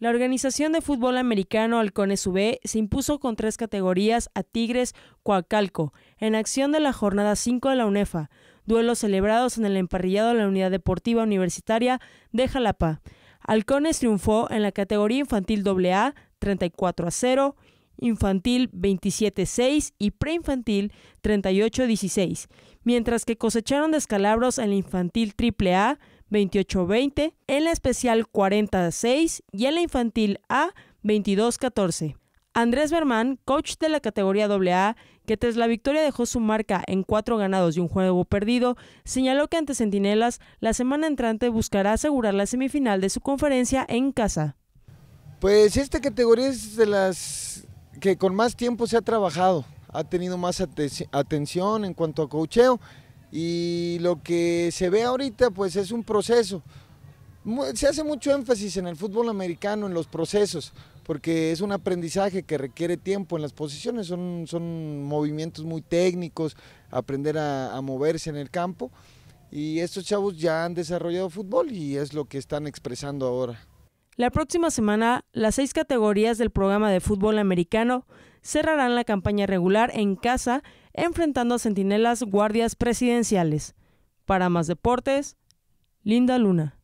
La organización de fútbol americano Halcones UB se impuso con tres categorías a Tigres Coacalco, en acción de la jornada 5 de la UNEFA, duelos celebrados en el emparrillado de la Unidad Deportiva Universitaria de Jalapa. Halcones triunfó en la categoría infantil AA 34 a 0, infantil 27-6 y preinfantil 38-16, mientras que cosecharon descalabros en la infantil AAA 28-20, en la especial 46 y en la infantil A 22-14. Andrés Berman, coach de la categoría AA, que tras la victoria dejó su marca en cuatro ganados y un juego perdido, señaló que ante Centinelas la semana entrante buscará asegurar la semifinal de su conferencia en casa. Pues esta categoría es de las que con más tiempo se ha trabajado, ha tenido más atención en cuanto a cocheo y lo que se ve ahorita pues es un proceso. Se hace mucho énfasis en el fútbol americano, en los procesos, porque es un aprendizaje que requiere tiempo en las posiciones, son, movimientos muy técnicos, aprender a, a moverse en el campo y estos chavos ya han desarrollado fútbol y es lo que están expresando ahora. La próxima semana, las seis categorías del programa de fútbol americano cerrarán la campaña regular en casa enfrentando a centinelas guardias presidenciales. Para más deportes, Linda Luna.